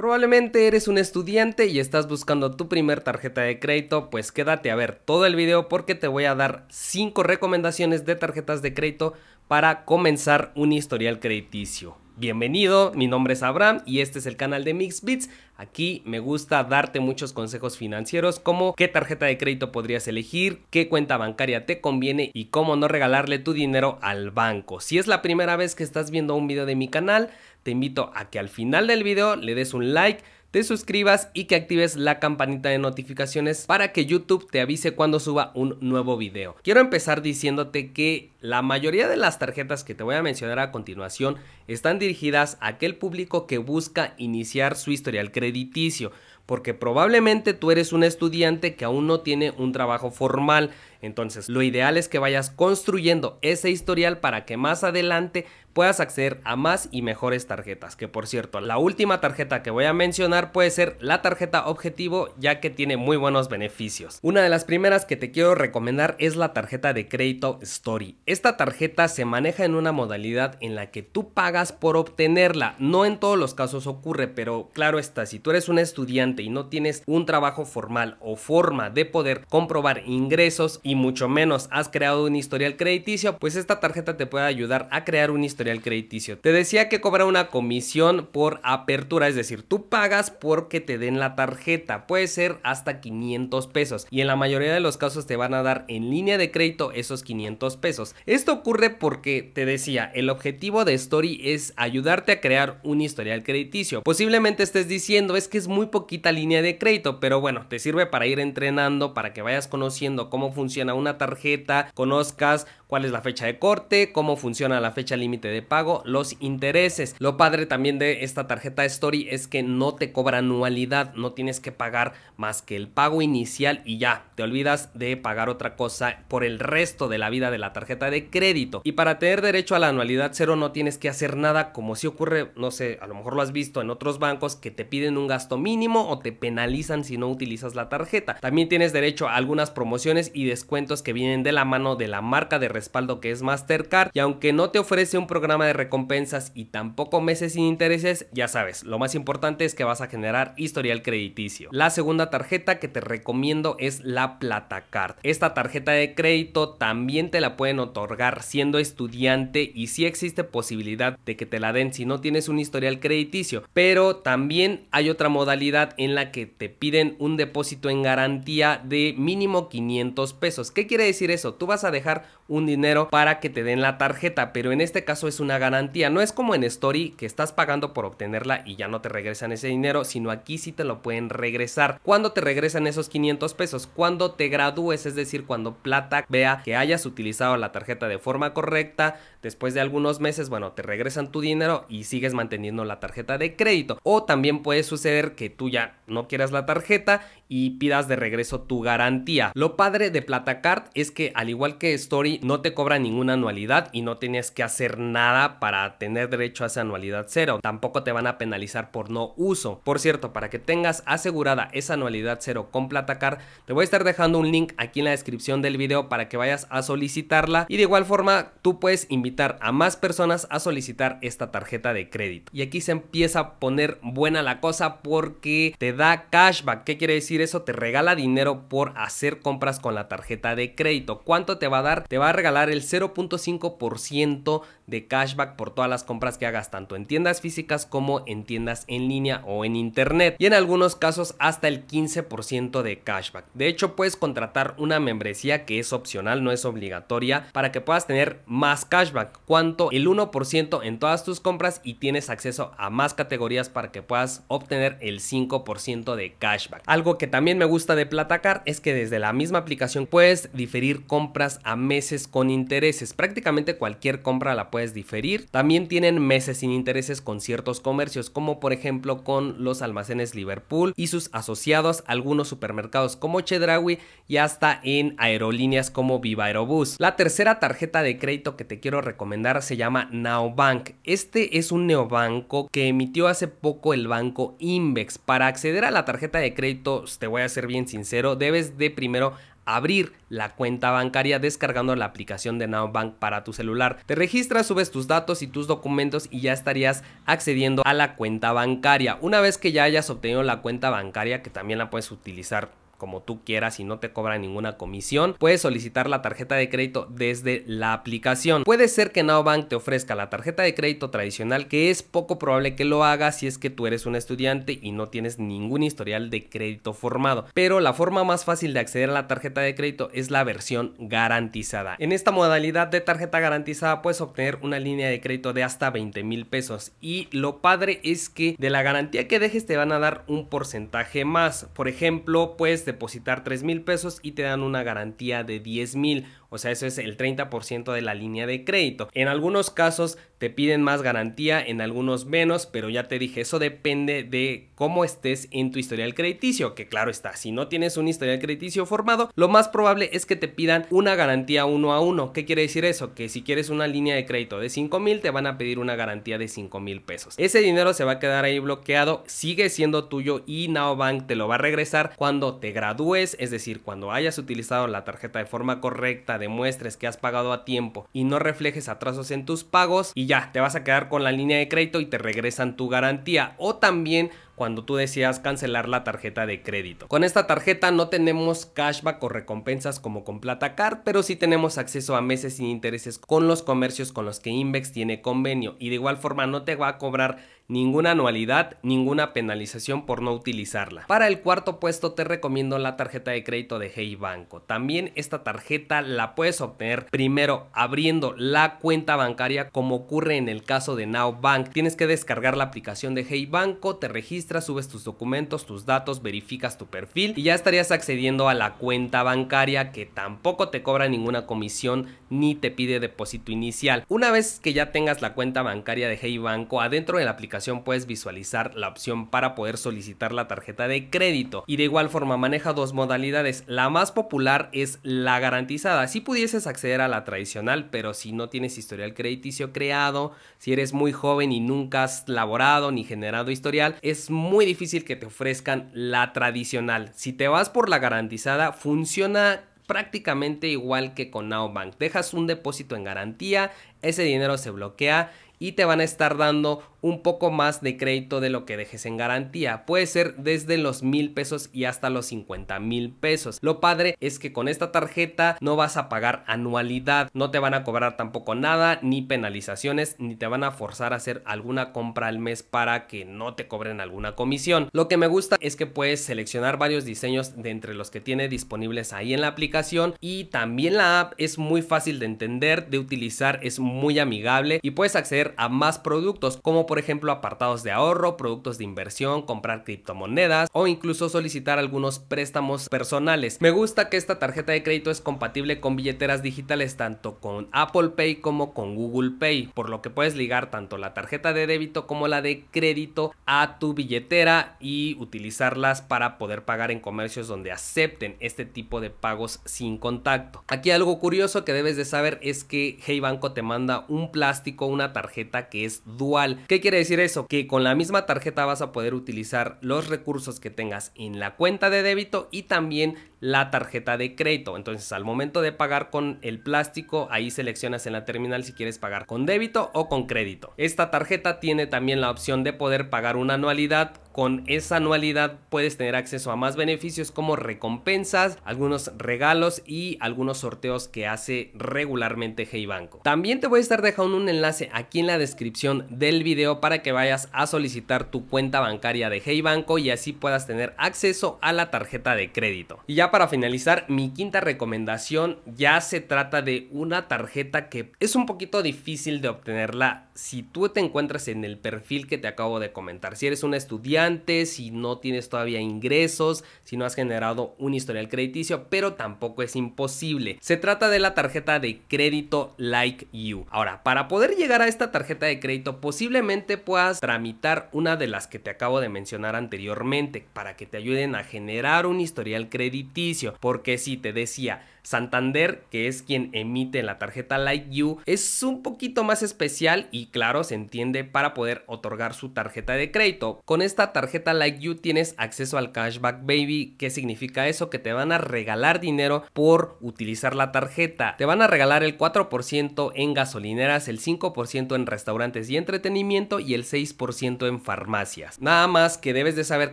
Probablemente eres un estudiante y estás buscando tu primer tarjeta de crédito, pues quédate a ver todo el video porque te voy a dar 5 recomendaciones de tarjetas de crédito para comenzar un historial crediticio. Bienvenido, mi nombre es Abraham y este es el canal de Mixbits. Aquí me gusta darte muchos consejos financieros como qué tarjeta de crédito podrías elegir, qué cuenta bancaria te conviene y cómo no regalarle tu dinero al banco. Si es la primera vez que estás viendo un video de mi canal, te invito a que al final del video le des un like te suscribas y que actives la campanita de notificaciones para que YouTube te avise cuando suba un nuevo video. Quiero empezar diciéndote que la mayoría de las tarjetas que te voy a mencionar a continuación están dirigidas a aquel público que busca iniciar su historial crediticio, porque probablemente tú eres un estudiante que aún no tiene un trabajo formal, entonces, lo ideal es que vayas construyendo ese historial para que más adelante puedas acceder a más y mejores tarjetas. Que por cierto, la última tarjeta que voy a mencionar puede ser la tarjeta objetivo ya que tiene muy buenos beneficios. Una de las primeras que te quiero recomendar es la tarjeta de crédito Story. Esta tarjeta se maneja en una modalidad en la que tú pagas por obtenerla. No en todos los casos ocurre, pero claro está, si tú eres un estudiante y no tienes un trabajo formal o forma de poder comprobar ingresos y mucho menos has creado un historial crediticio, pues esta tarjeta te puede ayudar a crear un historial crediticio. Te decía que cobra una comisión por apertura, es decir, tú pagas porque te den la tarjeta, puede ser hasta 500 pesos y en la mayoría de los casos te van a dar en línea de crédito esos 500 pesos. Esto ocurre porque, te decía, el objetivo de Story es ayudarte a crear un historial crediticio. Posiblemente estés diciendo es que es muy poquita línea de crédito, pero bueno, te sirve para ir entrenando, para que vayas conociendo cómo funciona a una tarjeta, conozcas cuál es la fecha de corte, cómo funciona la fecha límite de pago, los intereses. Lo padre también de esta tarjeta Story es que no te cobra anualidad, no tienes que pagar más que el pago inicial y ya, te olvidas de pagar otra cosa por el resto de la vida de la tarjeta de crédito. Y para tener derecho a la anualidad cero no tienes que hacer nada como si ocurre, no sé, a lo mejor lo has visto en otros bancos que te piden un gasto mínimo o te penalizan si no utilizas la tarjeta. También tienes derecho a algunas promociones y descuentos cuentos que vienen de la mano de la marca de respaldo que es Mastercard y aunque no te ofrece un programa de recompensas y tampoco meses sin intereses, ya sabes, lo más importante es que vas a generar historial crediticio. La segunda tarjeta que te recomiendo es la Plata Card. Esta tarjeta de crédito también te la pueden otorgar siendo estudiante y si existe posibilidad de que te la den si no tienes un historial crediticio, pero también hay otra modalidad en la que te piden un depósito en garantía de mínimo 500 pesos ¿Qué quiere decir eso? Tú vas a dejar un dinero para que te den la tarjeta, pero en este caso es una garantía. No es como en Story que estás pagando por obtenerla y ya no te regresan ese dinero, sino aquí sí te lo pueden regresar. ¿Cuándo te regresan esos 500 pesos? Cuando te gradúes, es decir, cuando Plata vea que hayas utilizado la tarjeta de forma correcta, después de algunos meses, bueno, te regresan tu dinero y sigues manteniendo la tarjeta de crédito. O también puede suceder que tú ya no quieras la tarjeta y pidas de regreso tu garantía. Lo padre de Plata PlataCard es que al igual que Story no te cobra ninguna anualidad y no tienes que hacer nada para tener derecho a esa anualidad cero. Tampoco te van a penalizar por no uso. Por cierto, para que tengas asegurada esa anualidad cero con Platacard, te voy a estar dejando un link aquí en la descripción del video para que vayas a solicitarla y de igual forma tú puedes invitar a más personas a solicitar esta tarjeta de crédito. Y aquí se empieza a poner buena la cosa porque te da cashback. ¿Qué quiere decir eso? Te regala dinero por hacer compras con la tarjeta de crédito. ¿Cuánto te va a dar? Te va a regalar el 0.5% de cashback por todas las compras que hagas tanto en tiendas físicas como en tiendas en línea o en internet y en algunos casos hasta el 15% de cashback. De hecho, puedes contratar una membresía que es opcional, no es obligatoria, para que puedas tener más cashback. ¿Cuánto? El 1% en todas tus compras y tienes acceso a más categorías para que puedas obtener el 5% de cashback. Algo que también me gusta de Platacar es que desde la misma aplicación puedes puedes diferir compras a meses con intereses. Prácticamente cualquier compra la puedes diferir. También tienen meses sin intereses con ciertos comercios, como por ejemplo con los almacenes Liverpool y sus asociados, algunos supermercados como Chedraui y hasta en aerolíneas como Viva Aerobús. La tercera tarjeta de crédito que te quiero recomendar se llama Naobank. Este es un neobanco que emitió hace poco el banco Invex. Para acceder a la tarjeta de crédito, te voy a ser bien sincero, debes de primero abrir la cuenta bancaria descargando la aplicación de Nowbank para tu celular. Te registras, subes tus datos y tus documentos y ya estarías accediendo a la cuenta bancaria. Una vez que ya hayas obtenido la cuenta bancaria, que también la puedes utilizar como tú quieras y no te cobra ninguna comisión. Puedes solicitar la tarjeta de crédito desde la aplicación. Puede ser que Naobank te ofrezca la tarjeta de crédito tradicional, que es poco probable que lo haga si es que tú eres un estudiante y no tienes ningún historial de crédito formado. Pero la forma más fácil de acceder a la tarjeta de crédito es la versión garantizada. En esta modalidad de tarjeta garantizada puedes obtener una línea de crédito de hasta 20 mil pesos. Y lo padre es que de la garantía que dejes te van a dar un porcentaje más. Por ejemplo, puedes depositar 3 mil pesos y te dan una garantía de 10 mil. O sea, eso es el 30% de la línea de crédito. En algunos casos te piden más garantía, en algunos menos, pero ya te dije, eso depende de cómo estés en tu historial crediticio, que claro está, si no tienes un historial crediticio formado, lo más probable es que te pidan una garantía uno a uno. ¿Qué quiere decir eso? Que si quieres una línea de crédito de 5 mil, te van a pedir una garantía de 5 mil pesos. Ese dinero se va a quedar ahí bloqueado, sigue siendo tuyo y Naobank te lo va a regresar cuando te gradúes, es decir, cuando hayas utilizado la tarjeta de forma correcta, demuestres que has pagado a tiempo y no reflejes atrasos en tus pagos y ya, te vas a quedar con la línea de crédito y te regresan tu garantía. O también cuando tú deseas cancelar la tarjeta de crédito. Con esta tarjeta no tenemos cashback o recompensas como con Plata pero sí tenemos acceso a meses sin intereses con los comercios con los que Invex tiene convenio y de igual forma no te va a cobrar ninguna anualidad, ninguna penalización por no utilizarla. Para el cuarto puesto te recomiendo la tarjeta de crédito de Hey Banco. También esta tarjeta la puedes obtener primero abriendo la cuenta bancaria como ocurre en el caso de Now Bank. Tienes que descargar la aplicación de Hey Banco, te registras, subes tus documentos, tus datos, verificas tu perfil y ya estarías accediendo a la cuenta bancaria que tampoco te cobra ninguna comisión ni te pide depósito inicial. Una vez que ya tengas la cuenta bancaria de Hey Banco adentro de la aplicación puedes visualizar la opción para poder solicitar la tarjeta de crédito y de igual forma maneja dos modalidades. La más popular es la garantizada. Si pudieses acceder a la tradicional, pero si no tienes historial crediticio creado, si eres muy joven y nunca has laborado ni generado historial, es muy difícil que te ofrezcan la tradicional. Si te vas por la garantizada, funciona prácticamente igual que con Naobank Dejas un depósito en garantía, ese dinero se bloquea y te van a estar dando un poco más de crédito de lo que dejes en garantía. Puede ser desde los mil pesos y hasta los 50 mil pesos. Lo padre es que con esta tarjeta no vas a pagar anualidad, no te van a cobrar tampoco nada, ni penalizaciones, ni te van a forzar a hacer alguna compra al mes para que no te cobren alguna comisión. Lo que me gusta es que puedes seleccionar varios diseños de entre los que tiene disponibles ahí en la aplicación y también la app es muy fácil de entender, de utilizar, es muy amigable y puedes acceder a más productos como por ejemplo apartados de ahorro, productos de inversión, comprar criptomonedas o incluso solicitar algunos préstamos personales. Me gusta que esta tarjeta de crédito es compatible con billeteras digitales tanto con Apple Pay como con Google Pay, por lo que puedes ligar tanto la tarjeta de débito como la de crédito a tu billetera y utilizarlas para poder pagar en comercios donde acepten este tipo de pagos sin contacto. Aquí algo curioso que debes de saber es que Hey Banco te manda un plástico, una tarjeta que es dual. ¿Qué quiere decir eso? Que con la misma tarjeta vas a poder utilizar los recursos que tengas en la cuenta de débito y también la tarjeta de crédito. Entonces al momento de pagar con el plástico, ahí seleccionas en la terminal si quieres pagar con débito o con crédito. Esta tarjeta tiene también la opción de poder pagar una anualidad con esa anualidad puedes tener acceso a más beneficios como recompensas, algunos regalos y algunos sorteos que hace regularmente Hey Banco. También te voy a estar dejando un enlace aquí en la descripción del video para que vayas a solicitar tu cuenta bancaria de Hey Banco y así puedas tener acceso a la tarjeta de crédito. Y ya para finalizar, mi quinta recomendación ya se trata de una tarjeta que es un poquito difícil de obtenerla si tú te encuentras en el perfil que te acabo de comentar. Si eres un estudiante si no tienes todavía ingresos, si no has generado un historial crediticio, pero tampoco es imposible. Se trata de la tarjeta de crédito Like You. Ahora, para poder llegar a esta tarjeta de crédito, posiblemente puedas tramitar una de las que te acabo de mencionar anteriormente para que te ayuden a generar un historial crediticio, porque si te decía Santander, que es quien emite la tarjeta Like You, es un poquito más especial y claro, se entiende para poder otorgar su tarjeta de crédito. Con esta tarjeta Like You tienes acceso al Cashback Baby. ¿Qué significa eso? Que te van a regalar dinero por utilizar la tarjeta. Te van a regalar el 4% en gasolineras, el 5% en restaurantes y entretenimiento y el 6% en farmacias. Nada más que debes de saber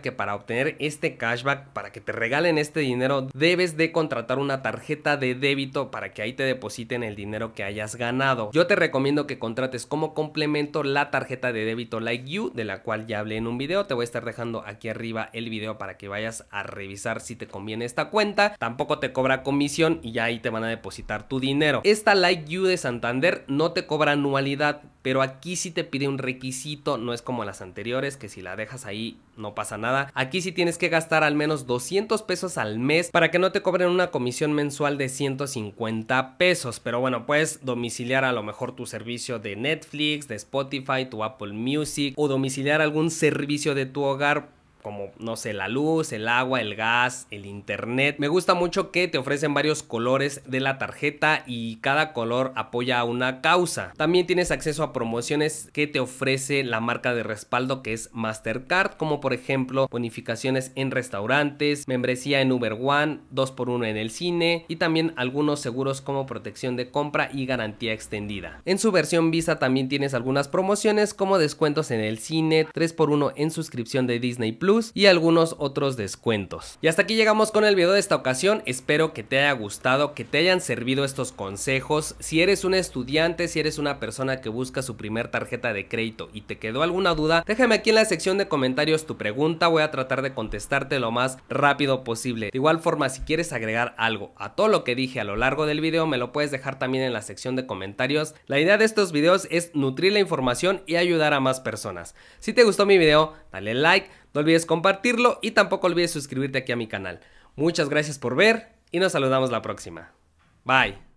que para obtener este cashback, para que te regalen este dinero, debes de contratar una tarjeta de débito para que ahí te depositen el dinero que hayas ganado. Yo te recomiendo que contrates como complemento la tarjeta de débito Like You, de la cual ya hablé en un video. Te voy a estar dejando aquí arriba el video para que vayas a revisar si te conviene esta cuenta. Tampoco te cobra comisión y ya ahí te van a depositar tu dinero. Esta Light You de Santander no te cobra anualidad, pero aquí sí te pide un requisito, no es como las anteriores que si la dejas ahí no pasa nada. Aquí sí tienes que gastar al menos 200 pesos al mes para que no te cobren una comisión mensual de 150 pesos, pero bueno, puedes domiciliar a lo mejor tu servicio de Netflix, de Spotify, tu Apple Music o domiciliar algún servicio de tu tu hogar como, no sé, la luz, el agua, el gas, el internet. Me gusta mucho que te ofrecen varios colores de la tarjeta y cada color apoya a una causa. También tienes acceso a promociones que te ofrece la marca de respaldo que es Mastercard, como por ejemplo bonificaciones en restaurantes, membresía en Uber One, 2x1 en el cine y también algunos seguros como protección de compra y garantía extendida. En su versión Visa también tienes algunas promociones como descuentos en el cine, 3x1 en suscripción de Disney Plus, y algunos otros descuentos. Y hasta aquí llegamos con el video de esta ocasión, espero que te haya gustado, que te hayan servido estos consejos. Si eres un estudiante, si eres una persona que busca su primer tarjeta de crédito y te quedó alguna duda, déjame aquí en la sección de comentarios tu pregunta, voy a tratar de contestarte lo más rápido posible. De igual forma, si quieres agregar algo a todo lo que dije a lo largo del video, me lo puedes dejar también en la sección de comentarios. La idea de estos videos es nutrir la información y ayudar a más personas. Si te gustó mi video, dale like, no olvides compartirlo y tampoco olvides suscribirte aquí a mi canal. Muchas gracias por ver y nos saludamos la próxima. Bye.